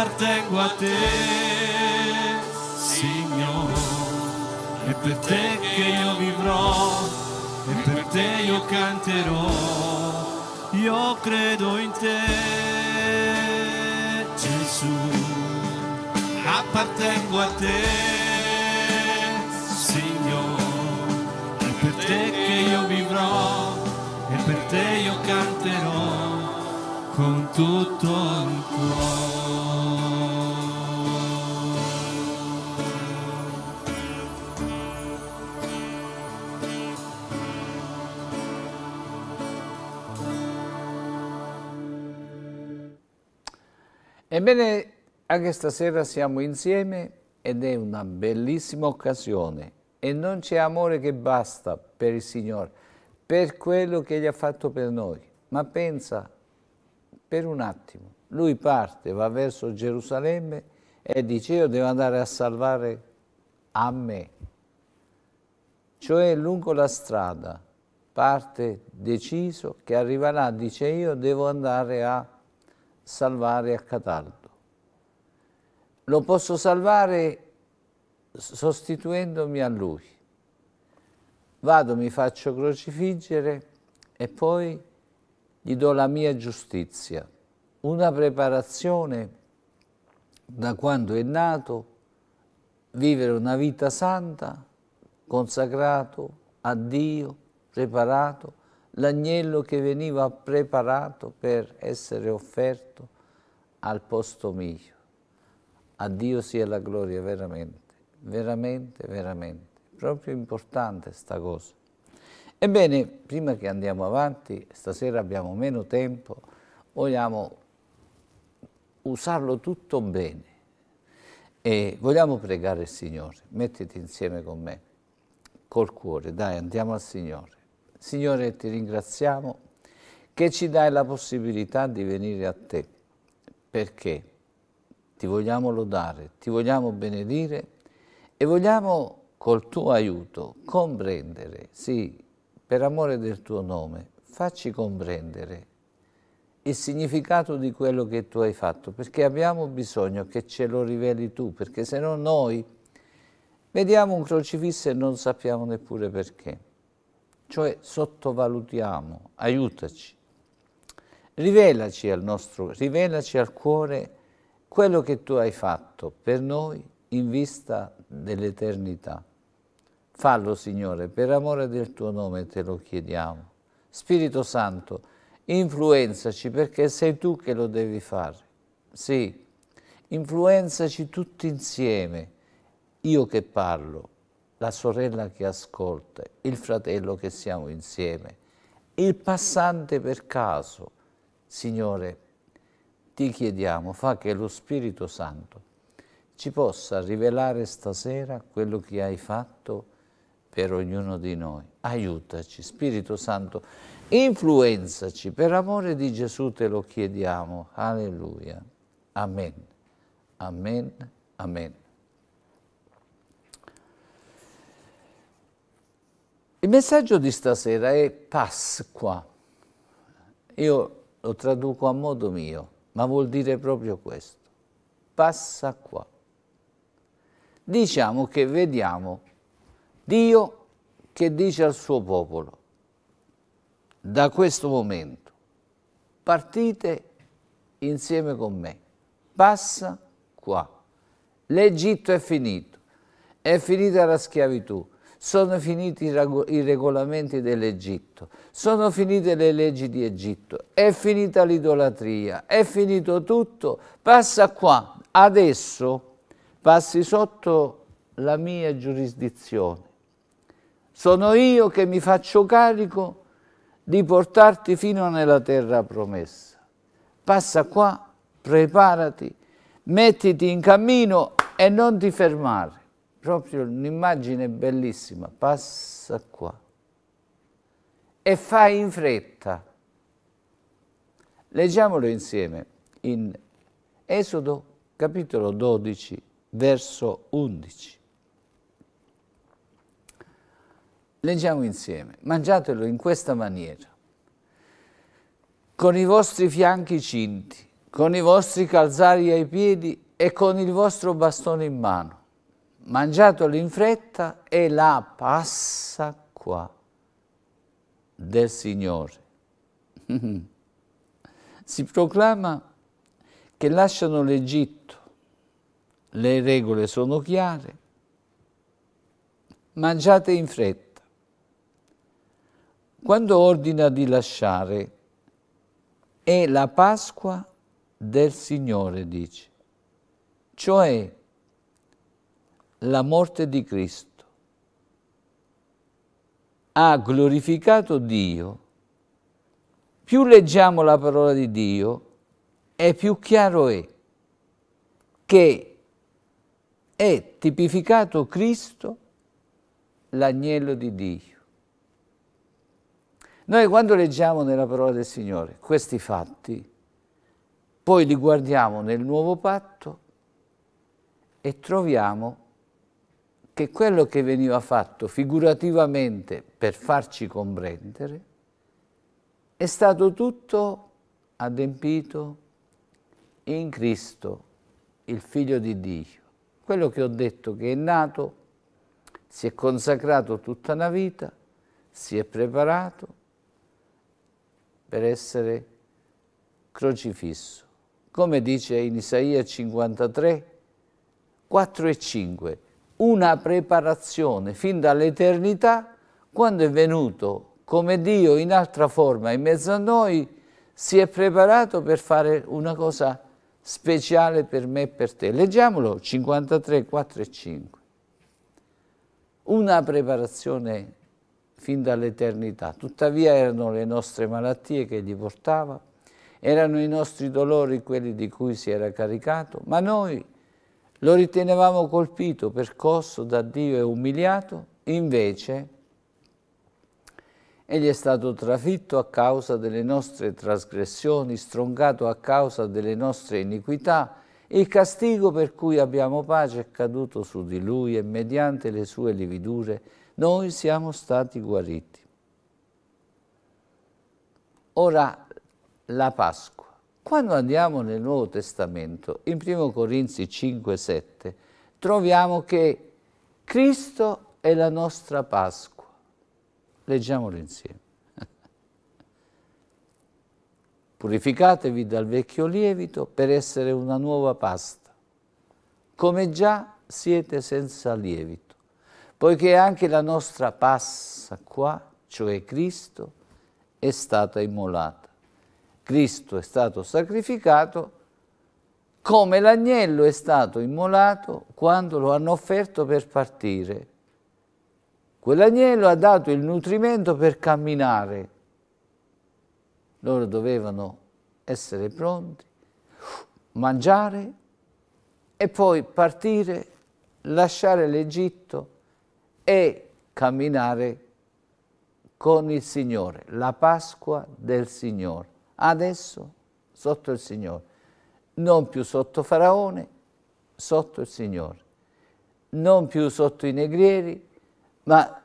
appartengo a te, Signore, è per te che io vivrò, è per te io canterò, io credo in te, Gesù, appartengo a te, Signore, è per te che io vivrò, è per te io canterò con tutto il cuore. Ebbene, anche stasera siamo insieme ed è una bellissima occasione e non c'è amore che basta per il Signore, per quello che Egli ha fatto per noi. Ma pensa per un attimo, lui parte, va verso Gerusalemme e dice io devo andare a salvare a me. Cioè lungo la strada parte deciso che arriverà, dice io devo andare a salvare a Cataldo. Lo posso salvare sostituendomi a lui. Vado, mi faccio crocifiggere e poi gli do la mia giustizia. Una preparazione da quando è nato, vivere una vita santa, consacrato a Dio, preparato, l'agnello che veniva preparato per essere offerto al posto mio. A Dio sia la gloria veramente, veramente, veramente. Proprio importante sta cosa. Ebbene, prima che andiamo avanti, stasera abbiamo meno tempo, vogliamo usarlo tutto bene e vogliamo pregare il Signore. Mettiti insieme con me, col cuore, dai, andiamo al Signore. Signore, ti ringraziamo che ci dai la possibilità di venire a te, perché ti vogliamo lodare, ti vogliamo benedire e vogliamo col tuo aiuto comprendere, sì, per amore del tuo nome, facci comprendere il significato di quello che tu hai fatto, perché abbiamo bisogno che ce lo riveli tu, perché se no noi vediamo un crocifisso e non sappiamo neppure perché cioè sottovalutiamo, aiutaci. Rivelaci al nostro, rivelaci al cuore quello che tu hai fatto per noi in vista dell'eternità. Fallo, Signore, per amore del tuo nome te lo chiediamo. Spirito Santo, influenzaci perché sei tu che lo devi fare. Sì, influenzaci tutti insieme, io che parlo, la sorella che ascolta, il fratello che siamo insieme, il passante per caso. Signore, ti chiediamo, fa che lo Spirito Santo ci possa rivelare stasera quello che hai fatto per ognuno di noi. Aiutaci, Spirito Santo, influenzaci, per amore di Gesù te lo chiediamo. Alleluia. Amen. Amen. Amen. Il messaggio di stasera è Pasqua. Io lo traduco a modo mio, ma vuol dire proprio questo. Passa qua. Diciamo che vediamo Dio che dice al suo popolo, da questo momento partite insieme con me, passa qua. L'Egitto è finito, è finita la schiavitù, sono finiti i regolamenti dell'Egitto, sono finite le leggi di Egitto, è finita l'idolatria, è finito tutto, passa qua, adesso passi sotto la mia giurisdizione. Sono io che mi faccio carico di portarti fino nella terra promessa. Passa qua, preparati, mettiti in cammino e non ti fermare proprio un'immagine bellissima, passa qua e fa in fretta. Leggiamolo insieme in Esodo capitolo 12, verso 11. Leggiamo insieme, mangiatelo in questa maniera, con i vostri fianchi cinti, con i vostri calzari ai piedi e con il vostro bastone in mano mangiatelo in fretta è la Passacqua del Signore. si proclama che lasciano l'Egitto, le regole sono chiare, mangiate in fretta. Quando ordina di lasciare, è la Pasqua del Signore, dice. Cioè, la morte di Cristo. Ha glorificato Dio. Più leggiamo la parola di Dio e più chiaro è che è tipificato Cristo, l'agnello di Dio. Noi quando leggiamo nella parola del Signore questi fatti, poi li guardiamo nel nuovo patto e troviamo che quello che veniva fatto figurativamente per farci comprendere è stato tutto adempito in Cristo, il Figlio di Dio. Quello che ho detto che è nato, si è consacrato tutta una vita, si è preparato per essere crocifisso. Come dice in Isaia 53, 4 e 5, una preparazione fin dall'eternità quando è venuto come Dio in altra forma in mezzo a noi si è preparato per fare una cosa speciale per me e per te. Leggiamolo 53, 4 e 5. Una preparazione fin dall'eternità. Tuttavia erano le nostre malattie che gli portava, erano i nostri dolori quelli di cui si era caricato, ma noi lo ritenevamo colpito, percosso da Dio e umiliato, invece egli è stato trafitto a causa delle nostre trasgressioni, strongato a causa delle nostre iniquità, il castigo per cui abbiamo pace è caduto su di lui e mediante le sue lividure noi siamo stati guariti. Ora la Pasqua quando andiamo nel Nuovo Testamento, in 1 Corinzi 5, 7, troviamo che Cristo è la nostra Pasqua. Leggiamolo insieme. Purificatevi dal vecchio lievito per essere una nuova pasta, come già siete senza lievito, poiché anche la nostra passa qua, cioè Cristo, è stata immolata Cristo è stato sacrificato, come l'agnello è stato immolato quando lo hanno offerto per partire. Quell'agnello ha dato il nutrimento per camminare. Loro dovevano essere pronti, mangiare e poi partire, lasciare l'Egitto e camminare con il Signore, la Pasqua del Signore adesso sotto il Signore, non più sotto Faraone, sotto il Signore, non più sotto i negrieri, ma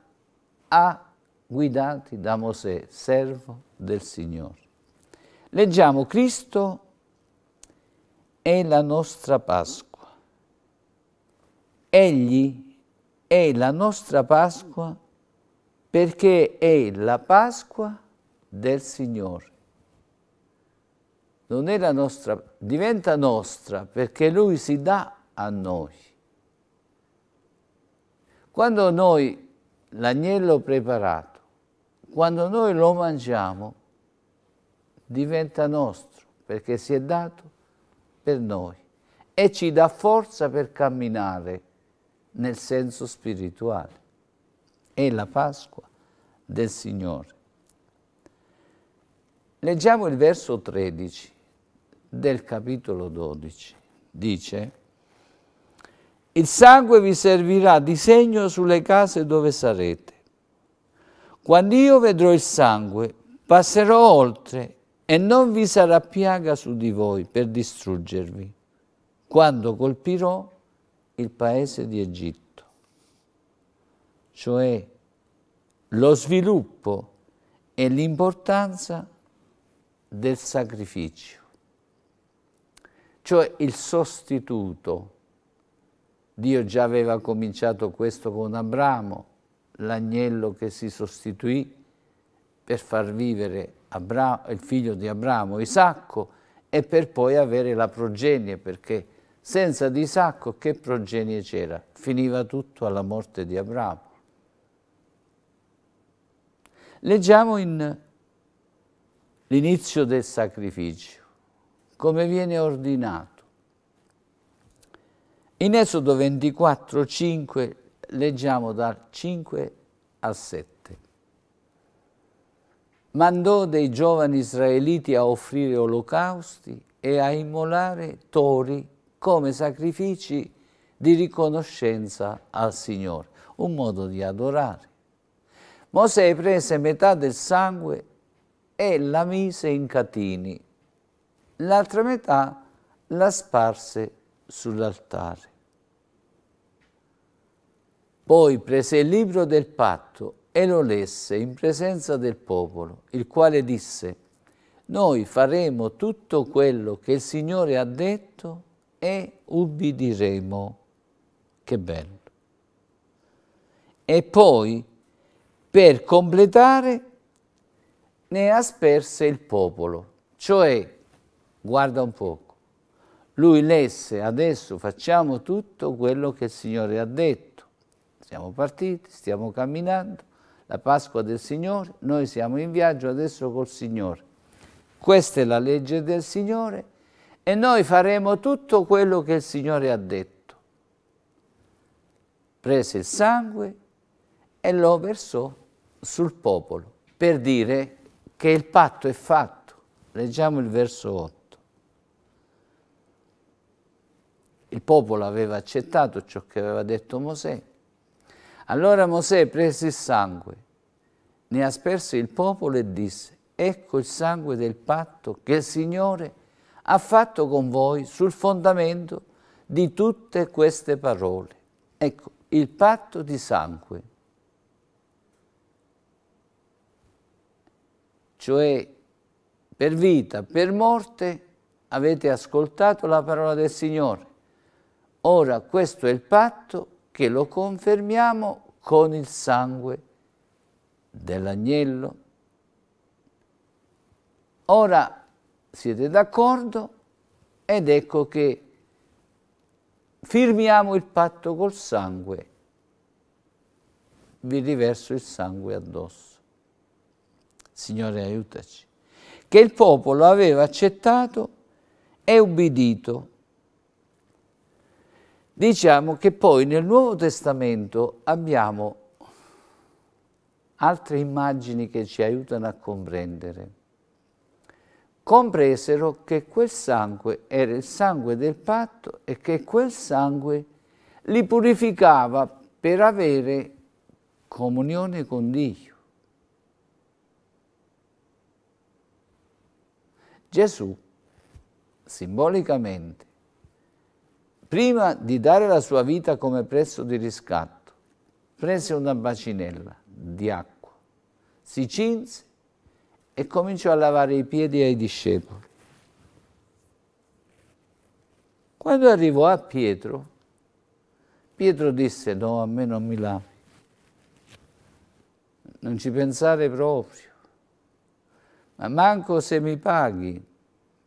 a guidati da Mosè, servo del Signore. Leggiamo, Cristo è la nostra Pasqua. Egli è la nostra Pasqua perché è la Pasqua del Signore non è la nostra, diventa nostra perché Lui si dà a noi. Quando noi l'agnello preparato, quando noi lo mangiamo, diventa nostro perché si è dato per noi e ci dà forza per camminare nel senso spirituale. È la Pasqua del Signore. Leggiamo il verso 13 del capitolo 12. Dice, il sangue vi servirà di segno sulle case dove sarete. Quando io vedrò il sangue, passerò oltre e non vi sarà piaga su di voi per distruggervi, quando colpirò il paese di Egitto. Cioè lo sviluppo e l'importanza del sacrificio cioè il sostituto. Dio già aveva cominciato questo con Abramo, l'agnello che si sostituì per far vivere Abramo, il figlio di Abramo, Isacco, e per poi avere la progenie, perché senza di Isacco che progenie c'era? Finiva tutto alla morte di Abramo. Leggiamo l'inizio del sacrificio come viene ordinato. In Esodo 24, 5, leggiamo dal 5 al 7. Mandò dei giovani israeliti a offrire olocausti e a immolare tori come sacrifici di riconoscenza al Signore, un modo di adorare. Mosè prese metà del sangue e la mise in catini l'altra metà la sparse sull'altare. Poi prese il libro del patto e lo lesse in presenza del popolo, il quale disse, noi faremo tutto quello che il Signore ha detto e ubbidiremo. Che bello. E poi, per completare, ne asperse il popolo, cioè guarda un poco. Lui lesse, adesso facciamo tutto quello che il Signore ha detto. Siamo partiti, stiamo camminando, la Pasqua del Signore, noi siamo in viaggio adesso col Signore. Questa è la legge del Signore e noi faremo tutto quello che il Signore ha detto. Prese il sangue e lo versò sul popolo per dire che il patto è fatto. Leggiamo il verso 8. Il popolo aveva accettato ciò che aveva detto Mosè. Allora Mosè prese il sangue, ne asperse il popolo e disse, ecco il sangue del patto che il Signore ha fatto con voi sul fondamento di tutte queste parole. Ecco, il patto di sangue, cioè per vita, per morte, avete ascoltato la parola del Signore Ora questo è il patto che lo confermiamo con il sangue dell'agnello. Ora siete d'accordo ed ecco che firmiamo il patto col sangue, vi riverso il sangue addosso. Signore aiutaci, che il popolo aveva accettato e ubbidito Diciamo che poi nel Nuovo Testamento abbiamo altre immagini che ci aiutano a comprendere. Compresero che quel sangue era il sangue del patto e che quel sangue li purificava per avere comunione con Dio. Gesù simbolicamente prima di dare la sua vita come prezzo di riscatto, prese una bacinella di acqua, si cinse e cominciò a lavare i piedi ai discepoli. Quando arrivò a Pietro, Pietro disse, no, a me non mi lavi, non ci pensare proprio, ma manco se mi paghi,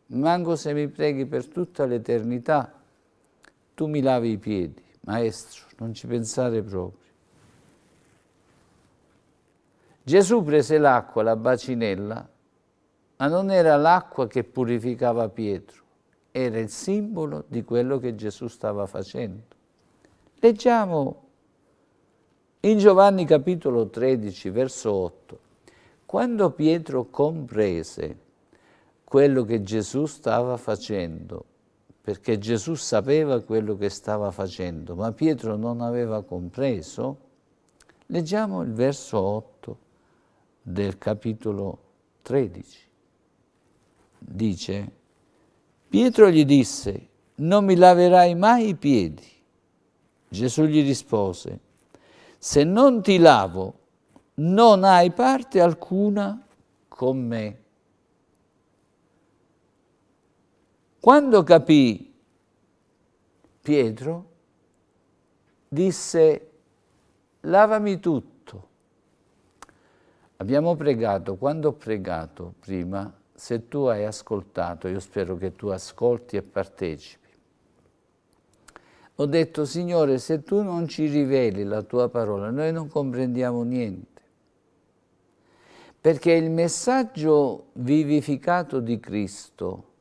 manco se mi preghi per tutta l'eternità, tu mi lavi i piedi, maestro, non ci pensare proprio. Gesù prese l'acqua, la bacinella, ma non era l'acqua che purificava Pietro, era il simbolo di quello che Gesù stava facendo. Leggiamo in Giovanni capitolo 13, verso 8. Quando Pietro comprese quello che Gesù stava facendo perché Gesù sapeva quello che stava facendo, ma Pietro non aveva compreso. Leggiamo il verso 8 del capitolo 13. Dice, Pietro gli disse, non mi laverai mai i piedi. Gesù gli rispose, se non ti lavo, non hai parte alcuna con me. Quando capì Pietro, disse, lavami tutto. Abbiamo pregato, quando ho pregato prima, se tu hai ascoltato, io spero che tu ascolti e partecipi. Ho detto, Signore, se tu non ci riveli la tua parola, noi non comprendiamo niente. Perché il messaggio vivificato di Cristo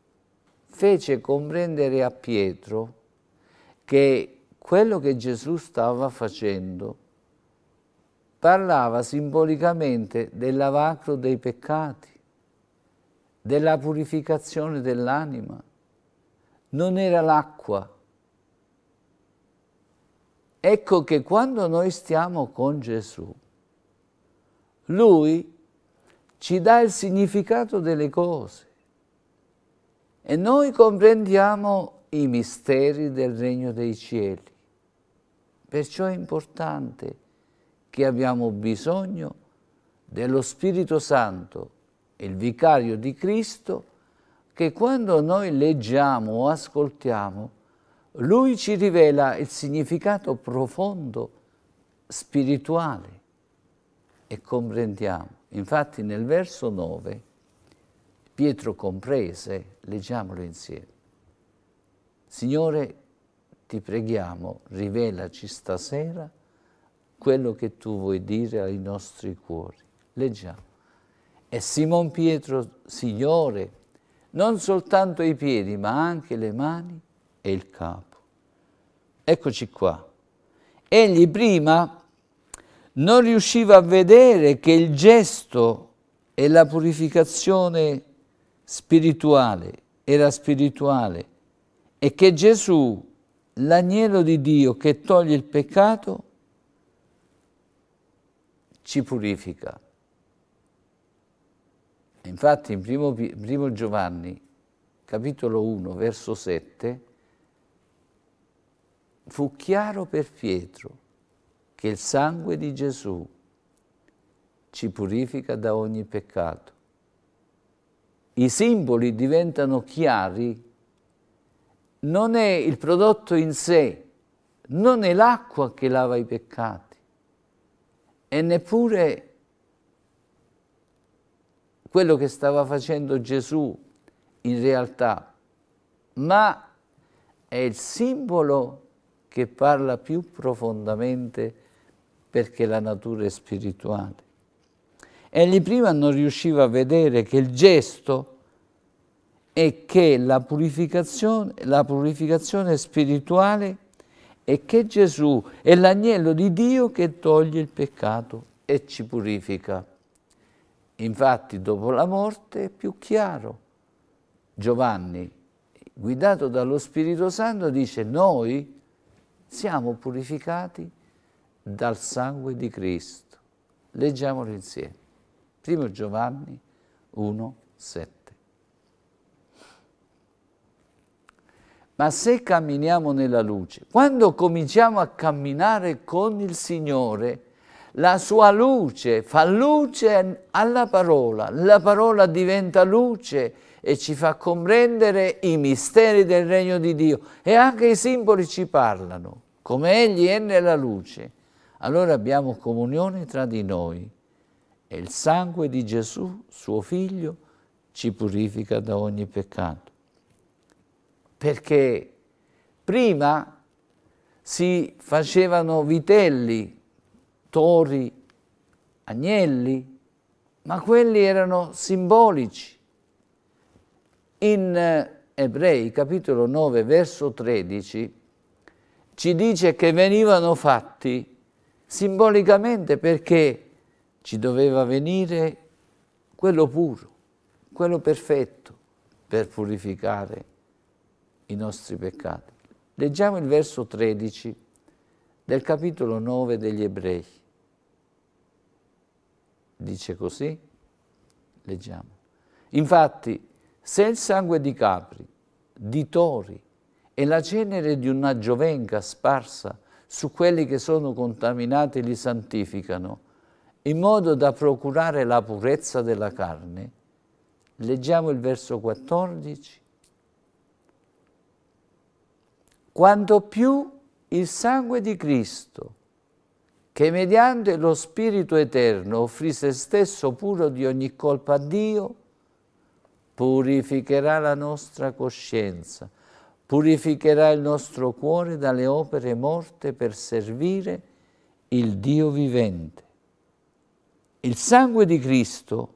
fece comprendere a Pietro che quello che Gesù stava facendo parlava simbolicamente del lavacro dei peccati, della purificazione dell'anima. Non era l'acqua. Ecco che quando noi stiamo con Gesù, Lui ci dà il significato delle cose e noi comprendiamo i misteri del regno dei cieli. Perciò è importante che abbiamo bisogno dello Spirito Santo, il vicario di Cristo, che quando noi leggiamo o ascoltiamo, lui ci rivela il significato profondo spirituale e comprendiamo. Infatti nel verso 9 Pietro comprese Leggiamolo insieme. Signore, ti preghiamo, rivelaci stasera quello che tu vuoi dire ai nostri cuori. Leggiamo. E Simon Pietro, Signore, non soltanto i piedi, ma anche le mani e il capo. Eccoci qua. Egli prima non riusciva a vedere che il gesto e la purificazione spirituale, era spirituale e che Gesù, l'agnello di Dio che toglie il peccato, ci purifica. Infatti in primo, primo Giovanni, capitolo 1, verso 7, fu chiaro per Pietro che il sangue di Gesù ci purifica da ogni peccato i simboli diventano chiari, non è il prodotto in sé, non è l'acqua che lava i peccati e neppure quello che stava facendo Gesù in realtà, ma è il simbolo che parla più profondamente perché la natura è spirituale. Egli prima non riusciva a vedere che il gesto è che la purificazione, la purificazione spirituale è che Gesù è l'agnello di Dio che toglie il peccato e ci purifica. Infatti dopo la morte è più chiaro. Giovanni, guidato dallo Spirito Santo, dice noi siamo purificati dal sangue di Cristo. Leggiamolo insieme. 1 Giovanni 1, 7. Ma se camminiamo nella luce, quando cominciamo a camminare con il Signore, la sua luce fa luce alla parola, la parola diventa luce e ci fa comprendere i misteri del regno di Dio e anche i simboli ci parlano, come Egli è nella luce. Allora abbiamo comunione tra di noi e il sangue di Gesù, suo figlio, ci purifica da ogni peccato. Perché prima si facevano vitelli, tori, agnelli, ma quelli erano simbolici. In eh, Ebrei capitolo 9 verso 13 ci dice che venivano fatti simbolicamente perché ci doveva venire quello puro, quello perfetto per purificare i nostri peccati. Leggiamo il verso 13 del capitolo 9 degli ebrei. Dice così, leggiamo. Infatti, se il sangue di capri, di tori e la cenere di una giovenca sparsa su quelli che sono contaminati li santificano, in modo da procurare la purezza della carne. Leggiamo il verso 14. Quanto più il sangue di Cristo, che mediante lo Spirito Eterno offrì se stesso puro di ogni colpa a Dio, purificherà la nostra coscienza, purificherà il nostro cuore dalle opere morte per servire il Dio vivente. Il sangue di Cristo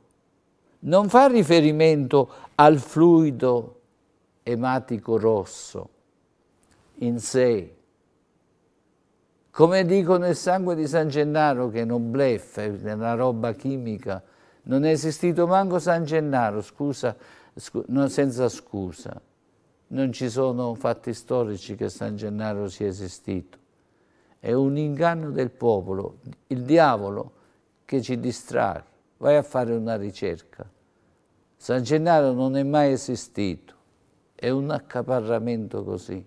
non fa riferimento al fluido ematico rosso in sé. Come dicono il sangue di San Gennaro, che non bleffa, è una roba chimica, non è esistito manco San Gennaro, scusa, scu no, senza scusa. Non ci sono fatti storici che San Gennaro sia esistito. È un inganno del popolo. Il diavolo che ci distrae, vai a fare una ricerca. San Gennaro non è mai esistito, è un accaparramento così.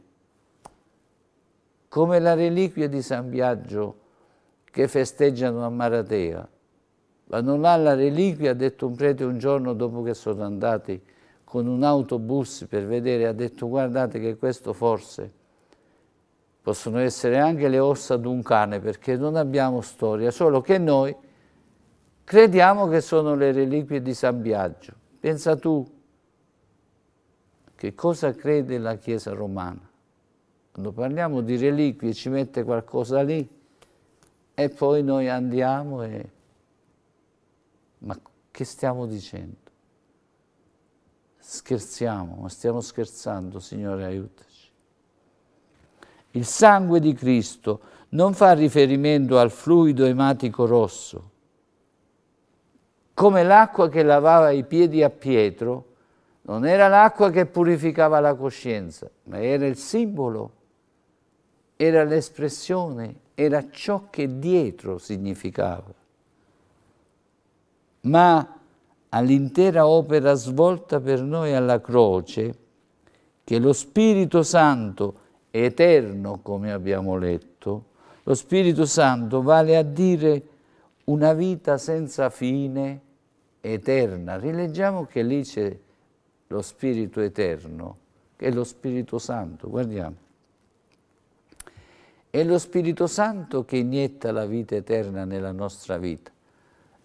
Come la reliquia di San Biagio che festeggiano a Maratea, ma non ha la reliquia, ha detto un prete un giorno dopo che sono andati con un autobus per vedere, ha detto guardate che questo forse possono essere anche le ossa d'un cane perché non abbiamo storia, solo che noi crediamo che sono le reliquie di San Biagio. Pensa tu, che cosa crede la Chiesa romana? Quando parliamo di reliquie ci mette qualcosa lì e poi noi andiamo e... Ma che stiamo dicendo? Scherziamo, ma stiamo scherzando, Signore aiutaci. Il sangue di Cristo non fa riferimento al fluido ematico rosso, come l'acqua che lavava i piedi a Pietro, non era l'acqua che purificava la coscienza, ma era il simbolo, era l'espressione, era ciò che dietro significava. Ma all'intera opera svolta per noi alla croce, che lo Spirito Santo, eterno come abbiamo letto, lo Spirito Santo vale a dire una vita senza fine, eterna. Rileggiamo che lì c'è lo Spirito eterno, che è lo Spirito Santo, guardiamo. È lo Spirito Santo che inietta la vita eterna nella nostra vita,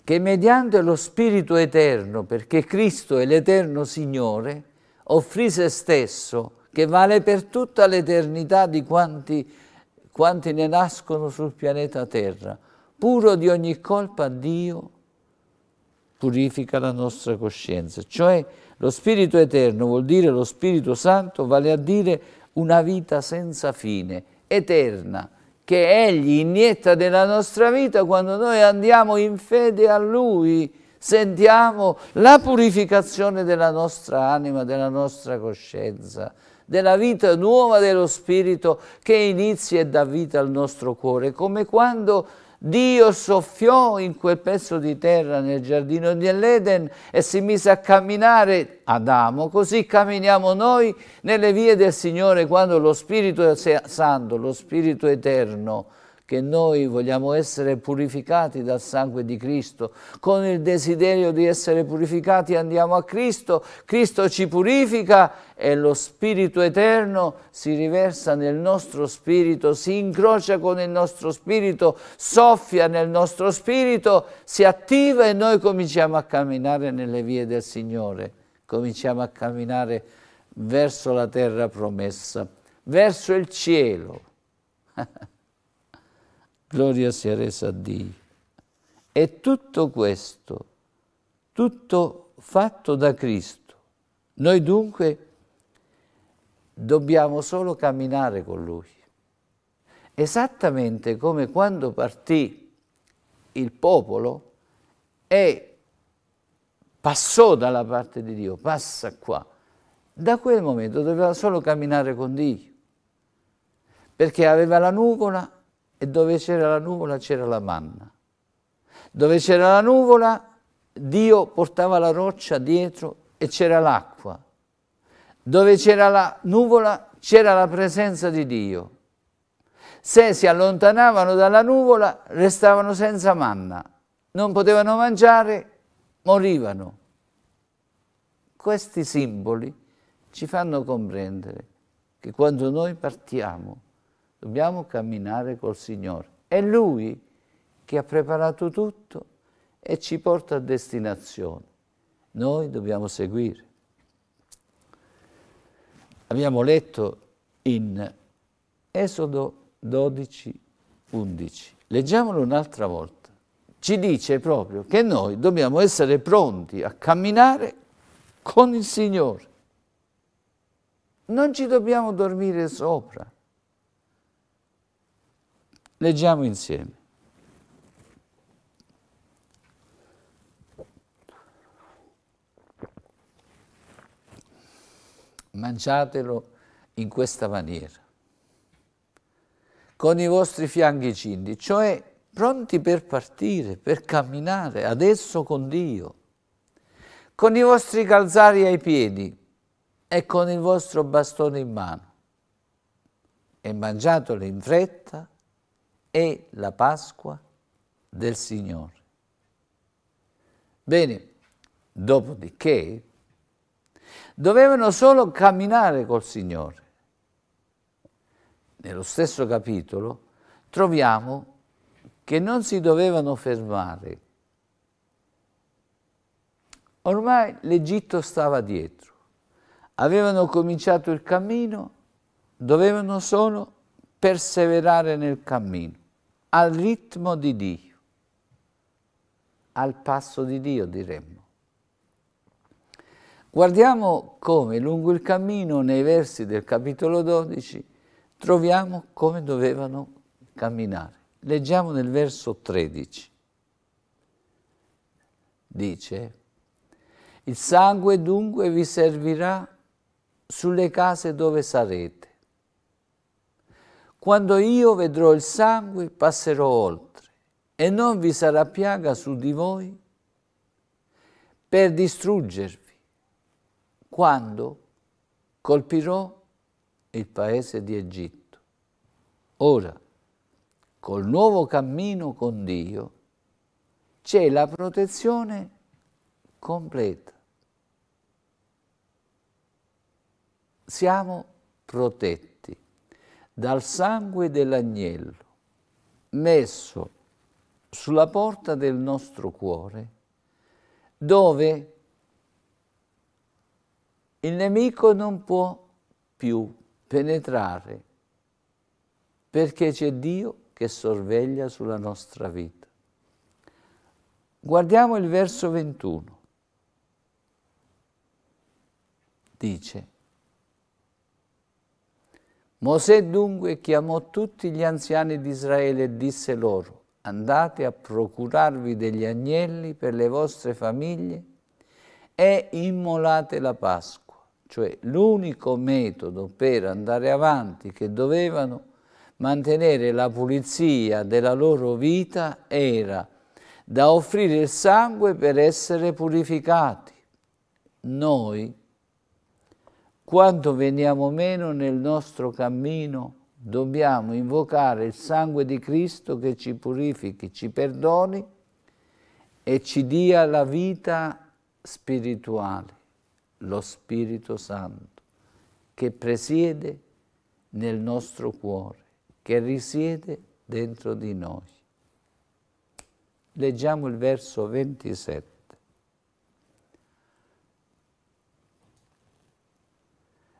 che mediante lo Spirito eterno, perché Cristo è l'eterno Signore, offrì se stesso, che vale per tutta l'eternità di quanti, quanti ne nascono sul pianeta Terra, puro di ogni colpa, Dio purifica la nostra coscienza. Cioè lo Spirito Eterno vuol dire lo Spirito Santo, vale a dire una vita senza fine, eterna, che Egli inietta nella nostra vita quando noi andiamo in fede a Lui, sentiamo la purificazione della nostra anima, della nostra coscienza, della vita nuova dello Spirito che inizia e dà vita al nostro cuore, come quando Dio soffiò in quel pezzo di terra nel giardino dell'Eden e si mise a camminare Adamo, così camminiamo noi nelle vie del Signore quando lo Spirito Santo, lo Spirito Eterno, che noi vogliamo essere purificati dal sangue di Cristo. Con il desiderio di essere purificati andiamo a Cristo, Cristo ci purifica e lo Spirito Eterno si riversa nel nostro spirito, si incrocia con il nostro spirito, soffia nel nostro spirito, si attiva e noi cominciamo a camminare nelle vie del Signore, cominciamo a camminare verso la terra promessa, verso il cielo. gloria sia resa a Dio. E tutto questo, tutto fatto da Cristo. Noi dunque dobbiamo solo camminare con Lui. Esattamente come quando partì il popolo e passò dalla parte di Dio, passa qua. Da quel momento doveva solo camminare con Dio, perché aveva la nuvola e dove c'era la nuvola c'era la manna. Dove c'era la nuvola Dio portava la roccia dietro e c'era l'acqua. Dove c'era la nuvola c'era la presenza di Dio. Se si allontanavano dalla nuvola restavano senza manna, non potevano mangiare, morivano. Questi simboli ci fanno comprendere che quando noi partiamo Dobbiamo camminare col Signore. È Lui che ha preparato tutto e ci porta a destinazione. Noi dobbiamo seguire. Abbiamo letto in Esodo 12, 11. Leggiamolo un'altra volta. Ci dice proprio che noi dobbiamo essere pronti a camminare con il Signore. Non ci dobbiamo dormire sopra. Leggiamo insieme. Mangiatelo in questa maniera, con i vostri fianchi cinti, cioè pronti per partire, per camminare adesso con Dio, con i vostri calzari ai piedi e con il vostro bastone in mano, e mangiatelo in fretta è la Pasqua del Signore. Bene, dopodiché dovevano solo camminare col Signore. Nello stesso capitolo troviamo che non si dovevano fermare. Ormai l'Egitto stava dietro. Avevano cominciato il cammino, dovevano solo perseverare nel cammino al ritmo di Dio, al passo di Dio diremmo. Guardiamo come lungo il cammino nei versi del capitolo 12 troviamo come dovevano camminare. Leggiamo nel verso 13. Dice, il sangue dunque vi servirà sulle case dove sarete. Quando io vedrò il sangue passerò oltre e non vi sarà piaga su di voi per distruggervi quando colpirò il paese di Egitto. Ora, col nuovo cammino con Dio, c'è la protezione completa. Siamo protetti dal sangue dell'agnello messo sulla porta del nostro cuore, dove il nemico non può più penetrare, perché c'è Dio che sorveglia sulla nostra vita. Guardiamo il verso 21. Dice, Mosè dunque chiamò tutti gli anziani di Israele e disse loro, andate a procurarvi degli agnelli per le vostre famiglie e immolate la Pasqua, cioè l'unico metodo per andare avanti che dovevano mantenere la pulizia della loro vita era da offrire il sangue per essere purificati. Noi quando veniamo meno nel nostro cammino, dobbiamo invocare il sangue di Cristo che ci purifichi, ci perdoni e ci dia la vita spirituale, lo Spirito Santo, che presiede nel nostro cuore, che risiede dentro di noi. Leggiamo il verso 27.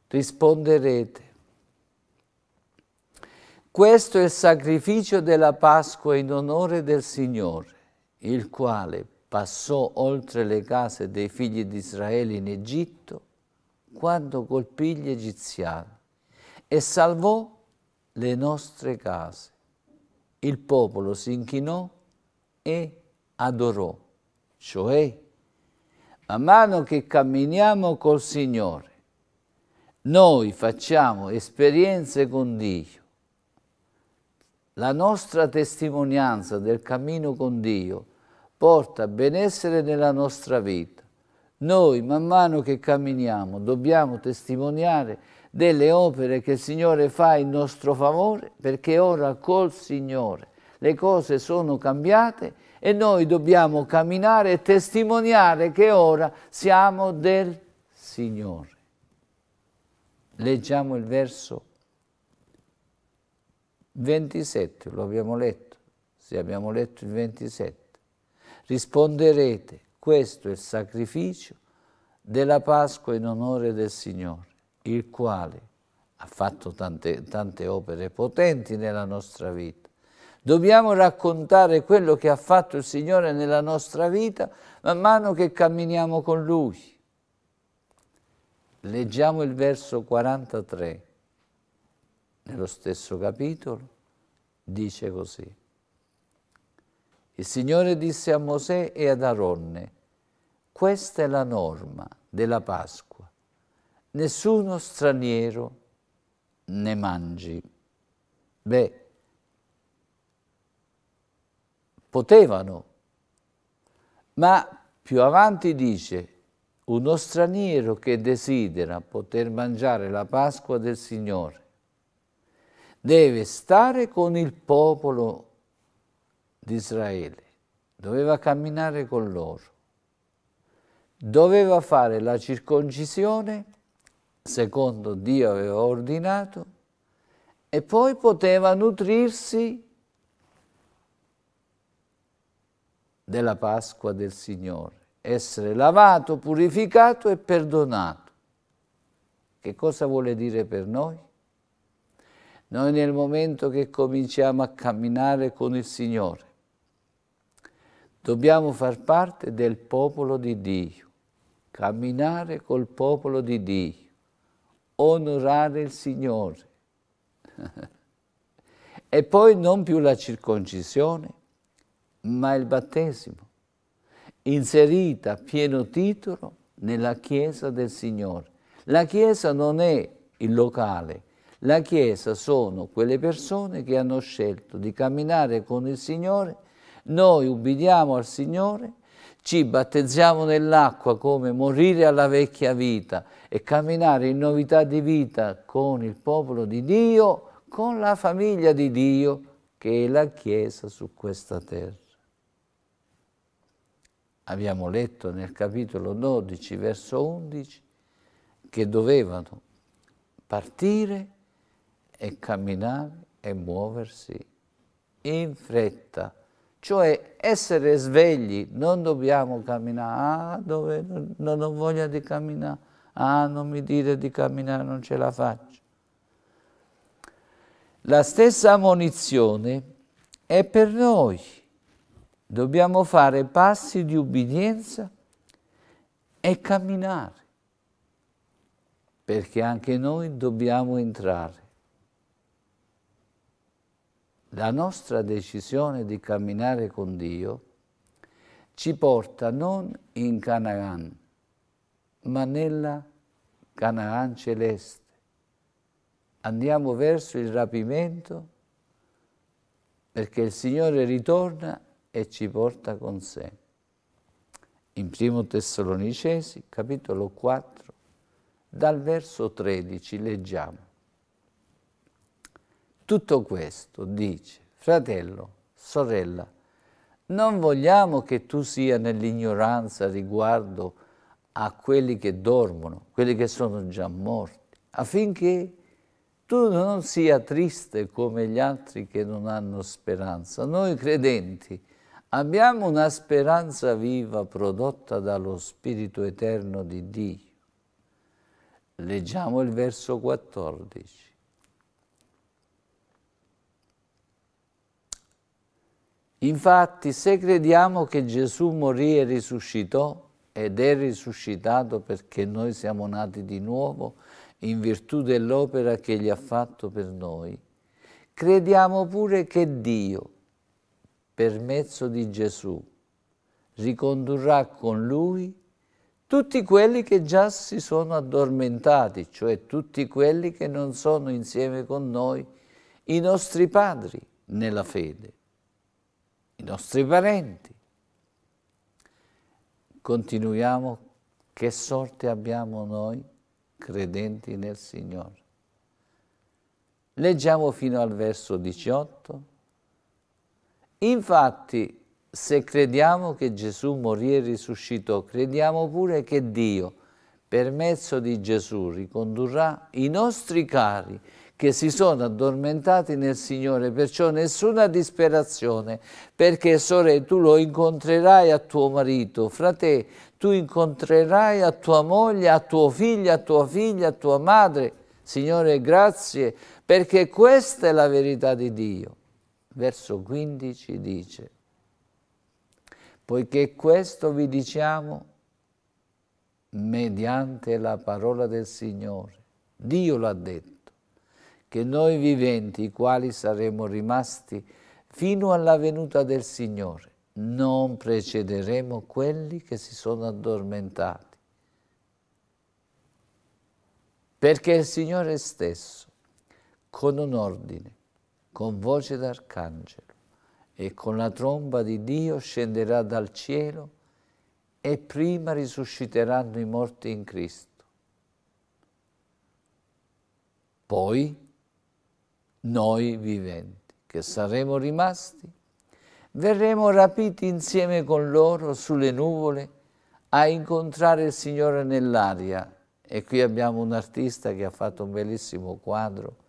risponderete. Questo è il sacrificio della Pasqua in onore del Signore, il quale passò oltre le case dei figli di Israele in Egitto quando colpì gli egiziani e salvò le nostre case. Il popolo si inchinò e adorò, cioè man mano che camminiamo col Signore, noi facciamo esperienze con Dio, la nostra testimonianza del cammino con Dio porta benessere nella nostra vita. Noi, man mano che camminiamo, dobbiamo testimoniare delle opere che il Signore fa in nostro favore, perché ora col Signore le cose sono cambiate e noi dobbiamo camminare e testimoniare che ora siamo del Signore. Leggiamo il verso 27, lo abbiamo letto, se abbiamo letto il 27. Risponderete, questo è il sacrificio della Pasqua in onore del Signore, il quale ha fatto tante, tante opere potenti nella nostra vita. Dobbiamo raccontare quello che ha fatto il Signore nella nostra vita man mano che camminiamo con Lui. Leggiamo il verso 43, nello stesso capitolo, dice così. Il Signore disse a Mosè e ad Aronne, questa è la norma della Pasqua, nessuno straniero ne mangi. Beh, potevano, ma più avanti dice, uno straniero che desidera poter mangiare la Pasqua del Signore deve stare con il popolo di Israele, doveva camminare con loro, doveva fare la circoncisione, secondo Dio aveva ordinato, e poi poteva nutrirsi della Pasqua del Signore essere lavato, purificato e perdonato. Che cosa vuole dire per noi? Noi nel momento che cominciamo a camminare con il Signore, dobbiamo far parte del popolo di Dio, camminare col popolo di Dio, onorare il Signore. e poi non più la circoncisione, ma il battesimo inserita a pieno titolo nella Chiesa del Signore. La Chiesa non è il locale, la Chiesa sono quelle persone che hanno scelto di camminare con il Signore, noi ubbidiamo al Signore, ci battezziamo nell'acqua come morire alla vecchia vita e camminare in novità di vita con il popolo di Dio, con la famiglia di Dio che è la Chiesa su questa terra abbiamo letto nel capitolo 12, verso 11, che dovevano partire e camminare e muoversi in fretta, cioè essere svegli, non dobbiamo camminare, ah dove non ho voglia di camminare, ah non mi dire di camminare, non ce la faccio. La stessa ammonizione è per noi Dobbiamo fare passi di ubbidienza e camminare, perché anche noi dobbiamo entrare. La nostra decisione di camminare con Dio ci porta non in Canaan, ma nella Canaan celeste. Andiamo verso il rapimento perché il Signore ritorna e ci porta con sé. In primo Tessalonicesi, capitolo 4, dal verso 13 leggiamo. Tutto questo dice, fratello, sorella, non vogliamo che tu sia nell'ignoranza riguardo a quelli che dormono, quelli che sono già morti, affinché tu non sia triste come gli altri che non hanno speranza. Noi credenti Abbiamo una speranza viva prodotta dallo Spirito Eterno di Dio. Leggiamo il verso 14. Infatti, se crediamo che Gesù morì e risuscitò, ed è risuscitato perché noi siamo nati di nuovo in virtù dell'opera che Egli ha fatto per noi, crediamo pure che Dio, per mezzo di Gesù, ricondurrà con lui tutti quelli che già si sono addormentati, cioè tutti quelli che non sono insieme con noi, i nostri padri nella fede, i nostri parenti. Continuiamo, che sorte abbiamo noi credenti nel Signore. Leggiamo fino al verso 18 Infatti, se crediamo che Gesù morì e risuscitò, crediamo pure che Dio, per mezzo di Gesù, ricondurrà i nostri cari che si sono addormentati nel Signore, perciò nessuna disperazione, perché sorella, tu lo incontrerai a tuo marito, frate, tu incontrerai a tua moglie, a tuo figlio, a tua figlia, a tua madre. Signore, grazie, perché questa è la verità di Dio verso 15 dice, poiché questo vi diciamo mediante la parola del Signore, Dio l'ha detto, che noi viventi, i quali saremo rimasti fino alla venuta del Signore, non precederemo quelli che si sono addormentati. Perché il Signore stesso, con un ordine, con voce d'arcangelo e con la tromba di Dio scenderà dal cielo e prima risusciteranno i morti in Cristo. Poi noi viventi, che saremo rimasti, verremo rapiti insieme con loro sulle nuvole a incontrare il Signore nell'aria. E qui abbiamo un artista che ha fatto un bellissimo quadro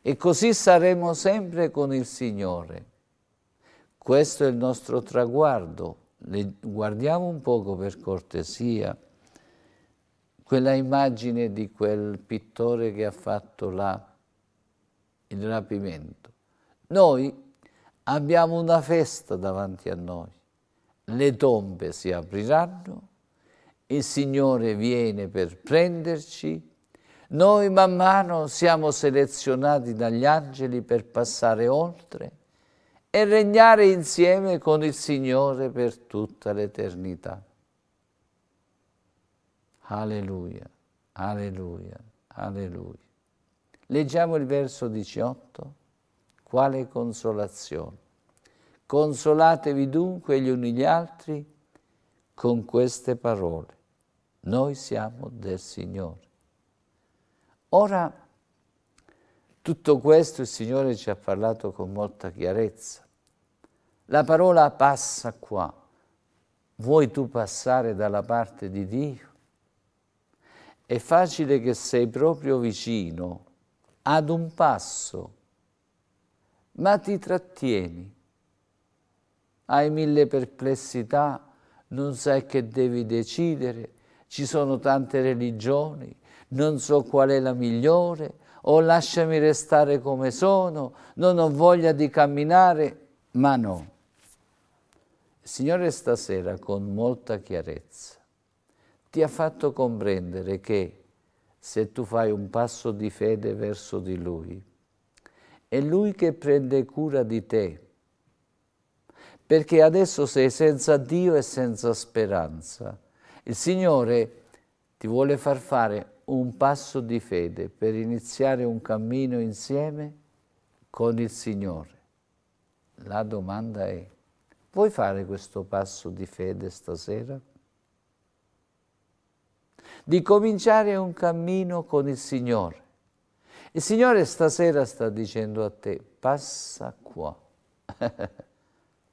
e così saremo sempre con il Signore. Questo è il nostro traguardo. Le guardiamo un poco per cortesia quella immagine di quel pittore che ha fatto la, il rapimento. Noi abbiamo una festa davanti a noi, le tombe si apriranno, il Signore viene per prenderci noi man mano siamo selezionati dagli angeli per passare oltre e regnare insieme con il Signore per tutta l'eternità. Alleluia, alleluia, alleluia. Leggiamo il verso 18. Quale consolazione. Consolatevi dunque gli uni gli altri con queste parole. Noi siamo del Signore. Ora, tutto questo il Signore ci ha parlato con molta chiarezza. La parola passa qua. Vuoi tu passare dalla parte di Dio? È facile che sei proprio vicino, ad un passo, ma ti trattieni. Hai mille perplessità, non sai che devi decidere, ci sono tante religioni, non so qual è la migliore, o lasciami restare come sono, non ho voglia di camminare, ma no. Il Signore stasera con molta chiarezza ti ha fatto comprendere che se tu fai un passo di fede verso di Lui, è Lui che prende cura di te, perché adesso sei senza Dio e senza speranza. Il Signore ti vuole far fare un passo di fede per iniziare un cammino insieme con il Signore. La domanda è, vuoi fare questo passo di fede stasera? Di cominciare un cammino con il Signore. Il Signore stasera sta dicendo a te, passa qua,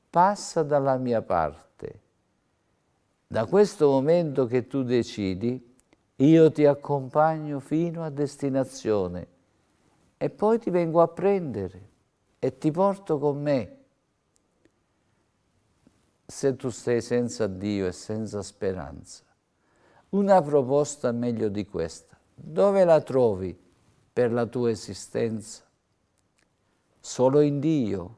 passa dalla mia parte. Da questo momento che tu decidi, io ti accompagno fino a destinazione e poi ti vengo a prendere e ti porto con me. Se tu sei senza Dio e senza speranza, una proposta meglio di questa, dove la trovi per la tua esistenza? Solo in Dio,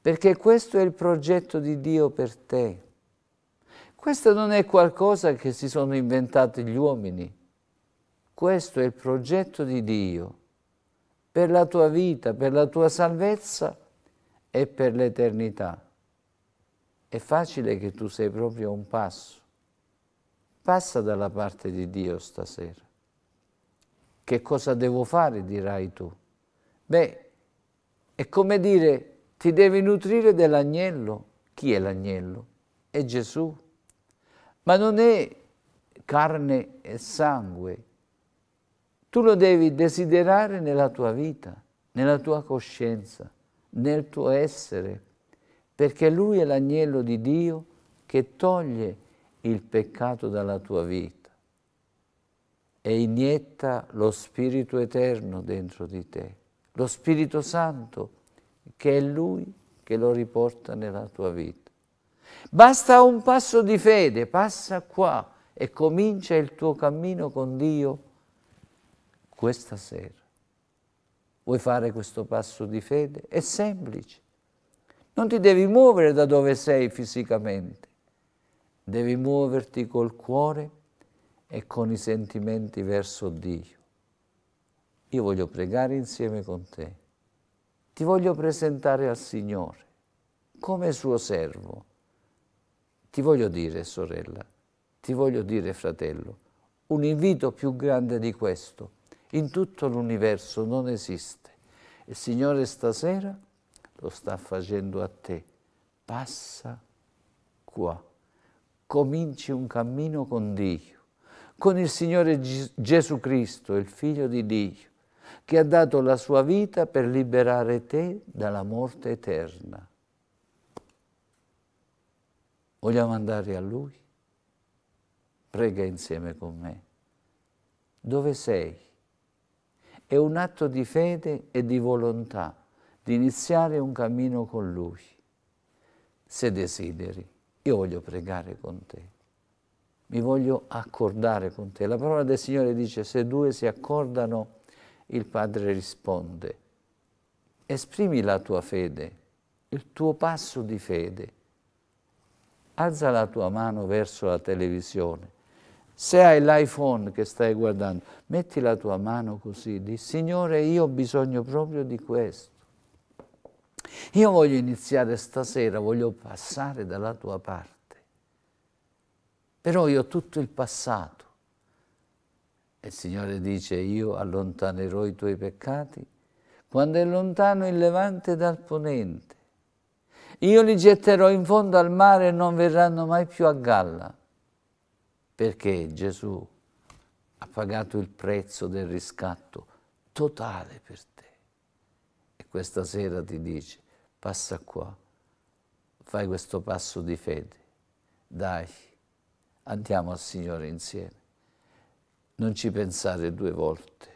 perché questo è il progetto di Dio per te questo non è qualcosa che si sono inventati gli uomini. Questo è il progetto di Dio per la tua vita, per la tua salvezza e per l'eternità. È facile che tu sei proprio a un passo. Passa dalla parte di Dio stasera. Che cosa devo fare, dirai tu? Beh, è come dire, ti devi nutrire dell'agnello. Chi è l'agnello? È Gesù ma non è carne e sangue. Tu lo devi desiderare nella tua vita, nella tua coscienza, nel tuo essere, perché Lui è l'agnello di Dio che toglie il peccato dalla tua vita e inietta lo Spirito Eterno dentro di te, lo Spirito Santo che è Lui che lo riporta nella tua vita. Basta un passo di fede, passa qua e comincia il tuo cammino con Dio questa sera. Vuoi fare questo passo di fede? È semplice. Non ti devi muovere da dove sei fisicamente, devi muoverti col cuore e con i sentimenti verso Dio. Io voglio pregare insieme con te, ti voglio presentare al Signore come suo servo ti voglio dire, sorella, ti voglio dire, fratello, un invito più grande di questo in tutto l'universo non esiste. Il Signore stasera lo sta facendo a te. Passa qua. Cominci un cammino con Dio, con il Signore Gesù Cristo, il Figlio di Dio, che ha dato la sua vita per liberare te dalla morte eterna. Vogliamo andare a Lui? Prega insieme con me. Dove sei? È un atto di fede e di volontà di iniziare un cammino con Lui. Se desideri, io voglio pregare con te. Mi voglio accordare con te. La parola del Signore dice, se due si accordano, il Padre risponde. Esprimi la tua fede, il tuo passo di fede alza la tua mano verso la televisione. Se hai l'iPhone che stai guardando, metti la tua mano così, di Signore io ho bisogno proprio di questo. Io voglio iniziare stasera, voglio passare dalla tua parte. Però io ho tutto il passato. E il Signore dice, io allontanerò i tuoi peccati quando è lontano il levante dal ponente io li getterò in fondo al mare e non verranno mai più a galla, perché Gesù ha pagato il prezzo del riscatto totale per te. E questa sera ti dice, passa qua, fai questo passo di fede, dai, andiamo al Signore insieme. Non ci pensare due volte,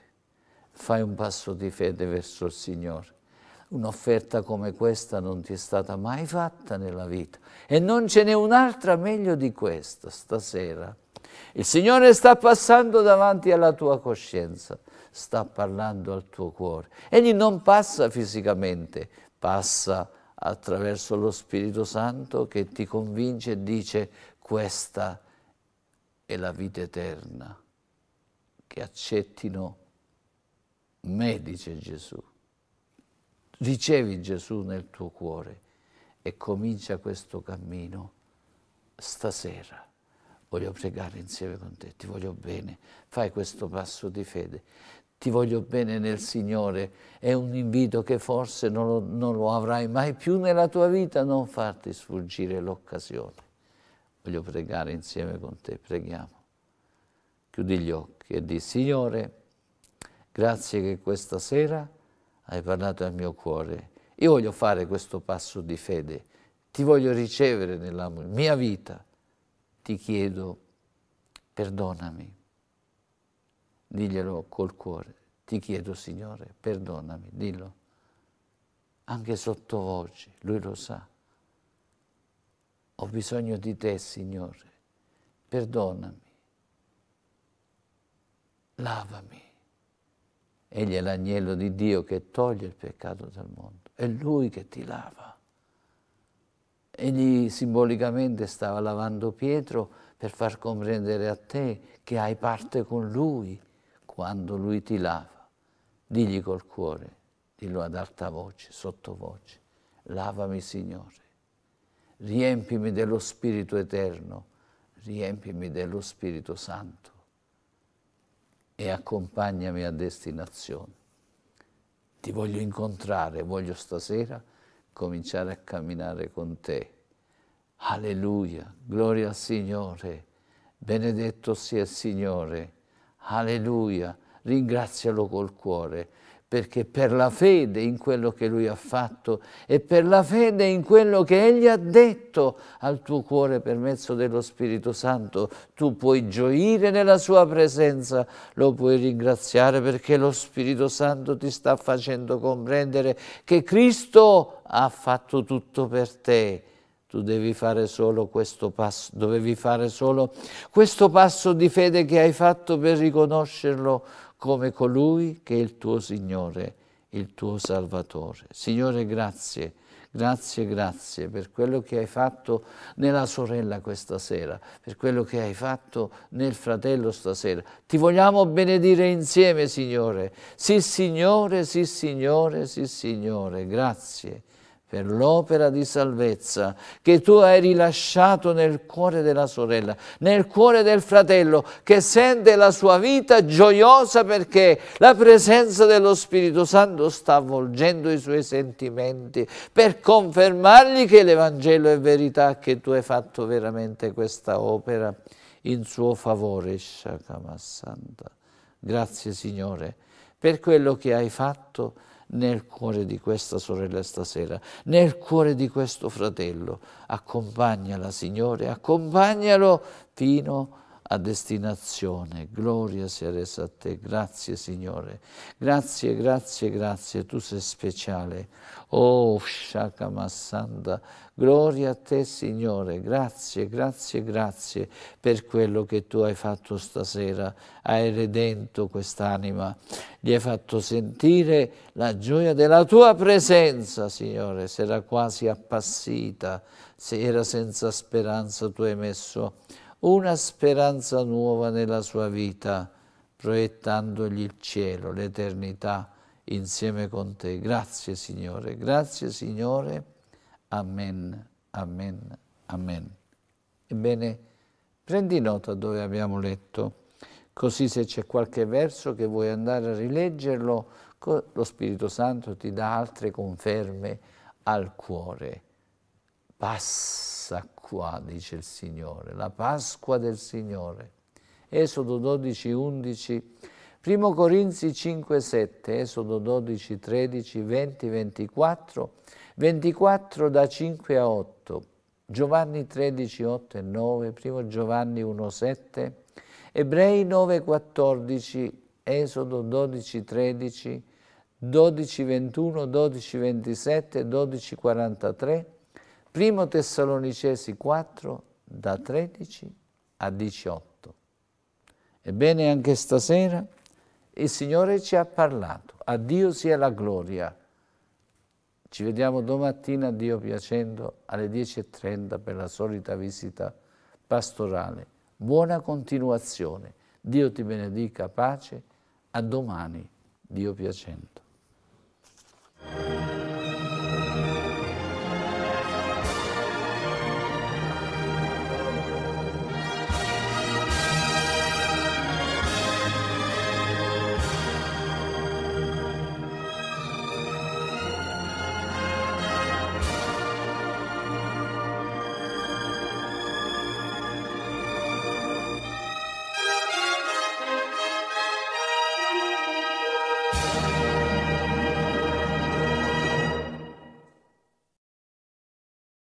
fai un passo di fede verso il Signore Un'offerta come questa non ti è stata mai fatta nella vita e non ce n'è un'altra meglio di questa stasera. Il Signore sta passando davanti alla tua coscienza, sta parlando al tuo cuore. Egli non passa fisicamente, passa attraverso lo Spirito Santo che ti convince e dice questa è la vita eterna, che accettino me, dice Gesù ricevi Gesù nel tuo cuore e comincia questo cammino stasera. Voglio pregare insieme con te, ti voglio bene, fai questo passo di fede, ti voglio bene nel Signore, è un invito che forse non lo, non lo avrai mai più nella tua vita, non farti sfuggire l'occasione. Voglio pregare insieme con te, preghiamo. Chiudi gli occhi e di Signore, grazie che questa sera hai parlato al mio cuore. Io voglio fare questo passo di fede, ti voglio ricevere nella mia vita. Ti chiedo, perdonami. Diglielo col cuore. Ti chiedo, Signore, perdonami, dillo. Anche sottovoce, Lui lo sa. Ho bisogno di te, Signore. Perdonami. Lavami. Egli è l'agnello di Dio che toglie il peccato dal mondo, è Lui che ti lava. Egli simbolicamente stava lavando Pietro per far comprendere a te che hai parte con Lui quando Lui ti lava. Digli col cuore, dillo ad alta voce, sottovoce, lavami Signore, riempimi dello Spirito Eterno, riempimi dello Spirito Santo e accompagnami a destinazione. Ti voglio incontrare, voglio stasera cominciare a camminare con te. Alleluia, gloria al Signore, benedetto sia il Signore. Alleluia, ringrazialo col cuore perché per la fede in quello che lui ha fatto e per la fede in quello che egli ha detto al tuo cuore per mezzo dello Spirito Santo, tu puoi gioire nella sua presenza, lo puoi ringraziare perché lo Spirito Santo ti sta facendo comprendere che Cristo ha fatto tutto per te. Tu devi fare solo questo passo, dovevi fare solo questo passo di fede che hai fatto per riconoscerlo come colui che è il tuo Signore, il tuo Salvatore. Signore, grazie. Grazie, grazie per quello che hai fatto nella sorella questa sera, per quello che hai fatto nel fratello stasera. Ti vogliamo benedire insieme, Signore. Sì, Signore, sì, Signore, sì, Signore. Grazie per l'opera di salvezza che tu hai rilasciato nel cuore della sorella, nel cuore del fratello che sente la sua vita gioiosa perché la presenza dello Spirito Santo sta avvolgendo i suoi sentimenti per confermargli che l'Evangelo è verità, che tu hai fatto veramente questa opera in suo favore, Santa. Grazie Signore per quello che hai fatto nel cuore di questa sorella stasera, nel cuore di questo fratello. Accompagnala, Signore, accompagnalo fino a a destinazione. Gloria sia resa a te. Grazie Signore. Grazie, grazie, grazie. Tu sei speciale. Oh, Shakamassanda. Gloria a te Signore. Grazie, grazie, grazie per quello che tu hai fatto stasera. Hai redento quest'anima. Gli hai fatto sentire la gioia della tua presenza, Signore. Si era quasi appassita, se era senza speranza, tu hai messo una speranza nuova nella sua vita, proiettandogli il cielo, l'eternità insieme con te. Grazie Signore, grazie Signore. Amen, amen, amen. Ebbene, prendi nota dove abbiamo letto, così se c'è qualche verso che vuoi andare a rileggerlo, lo Spirito Santo ti dà altre conferme al cuore. Passa qua, dice il Signore, la Pasqua del Signore. Esodo 12, 11, 1 Corinzi 5, 7, Esodo 12, 13, 20, 24, 24 da 5 a 8, Giovanni 13, 8 e 9, 1 Giovanni 1, 7, Ebrei 9, 14, Esodo 12, 13, 12, 21, 12, 27, 12, 43, Primo Tessalonicesi 4, da 13 a 18. Ebbene, anche stasera il Signore ci ha parlato. A Dio sia la gloria. Ci vediamo domattina, Dio piacendo, alle 10.30 per la solita visita pastorale. Buona continuazione. Dio ti benedica, pace. A domani, Dio piacendo.